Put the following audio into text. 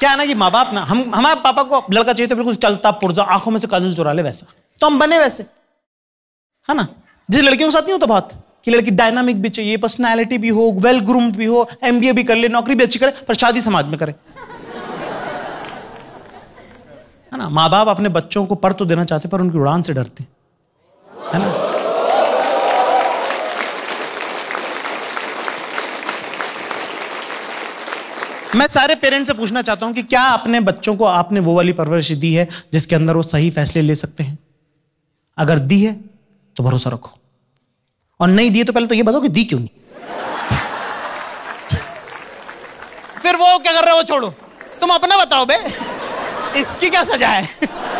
क्या है ना ये माँ बाप ना हम हमारे पापा को लड़का चाहिए तो बिल्कुल चलता पुरजा आंखों में से काजल चुरा ले वैसा तो हम बने वैसे है ना जिस लड़कियों के साथ नहीं होता बहुत कि लड़की डायनामिक भी चाहिए पर्सनैलिटी भी हो वेल ग्रूम भी हो एम भी कर ले नौकरी भी अच्छी करे पर शादी समाज में करे है ना माँ बाप अपने बच्चों को पढ़ तो देना चाहते पर उनकी उड़ान से डरते है ना मैं सारे पेरेंट्स से पूछना चाहता हूं कि क्या अपने बच्चों को आपने वो वाली परवरिश दी है जिसके अंदर वो सही फैसले ले सकते हैं अगर दी है तो भरोसा रखो और नहीं दिए तो पहले तो ये बताओ कि दी क्यों नहीं फिर वो क्या कर रहे हो छोड़ो तुम अपना बताओ बे इसकी क्या सजा है